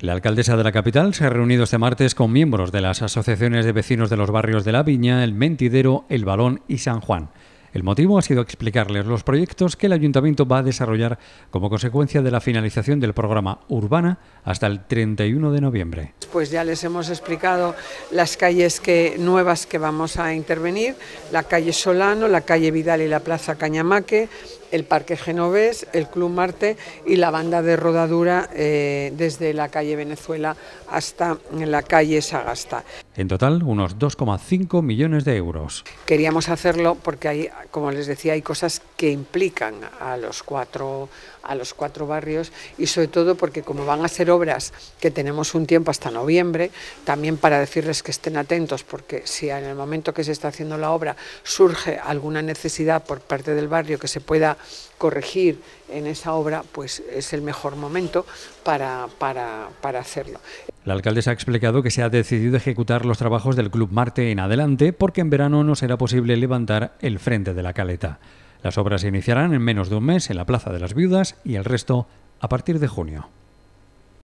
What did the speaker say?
La alcaldesa de la capital se ha reunido este martes con miembros de las asociaciones de vecinos de los barrios de La Viña, El Mentidero, El Balón y San Juan. El motivo ha sido explicarles los proyectos que el ayuntamiento va a desarrollar como consecuencia de la finalización del programa Urbana hasta el 31 de noviembre. Pues ya les hemos explicado las calles que, nuevas que vamos a intervenir, la calle Solano, la calle Vidal y la plaza Cañamaque, el Parque Genovés, el Club Marte y la banda de rodadura eh, desde la calle Venezuela hasta la calle Sagasta. En total, unos 2,5 millones de euros. Queríamos hacerlo porque, hay, como les decía, hay cosas que implican a los cuatro a los barrios y sobre todo porque como van a ser obras que tenemos un tiempo hasta noviembre, también para decirles que estén atentos porque si en el momento que se está haciendo la obra surge alguna necesidad por parte del barrio que se pueda corregir en esa obra, pues es el mejor momento para, para, para hacerlo. La alcaldesa ha explicado que se ha decidido ejecutar los trabajos del Club Marte en adelante porque en verano no será posible levantar el frente de la caleta. Las obras se iniciarán en menos de un mes en la Plaza de las Viudas y el resto a partir de junio.